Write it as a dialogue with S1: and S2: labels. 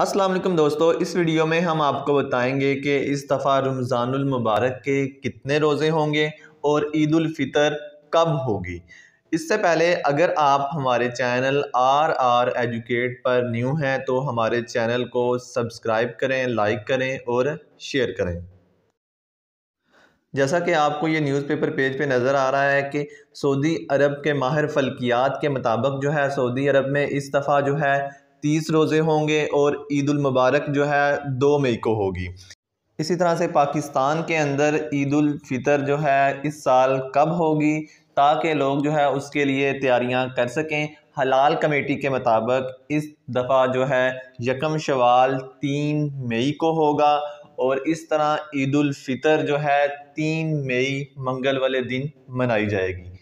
S1: असलम दोस्तों इस वीडियो में हम आपको बताएंगे कि इस दफ़ा रमज़ानमबारक के कितने रोज़े होंगे और ईदालफ़ितर कब होगी इससे पहले अगर आप हमारे चैनल आर आर एजुकेट पर न्यू हैं तो हमारे चैनल को सब्सक्राइब करें लाइक करें और शेयर करें जैसा कि आपको ये न्यूज़पेपर पेज पे नज़र आ रहा है कि सऊदी अरब के माहिर फलकियात के मुताबिक जो है सऊदी अरब में इस दफ़ा जो है तीस रोज़े होंगे और ईद मुबारक जो है दो मई को होगी इसी तरह से पाकिस्तान के अंदर ईद फ़ितर जो है इस साल कब होगी ताकि लोग जो है उसके लिए तैयारियां कर सकें हलाल कमेटी के मुताबिक इस दफ़ा जो है यकम शवाल तीन मई को होगा और इस तरह ईद फ़ितर जो है तीन मई मंगल वाले दिन मनाई जाएगी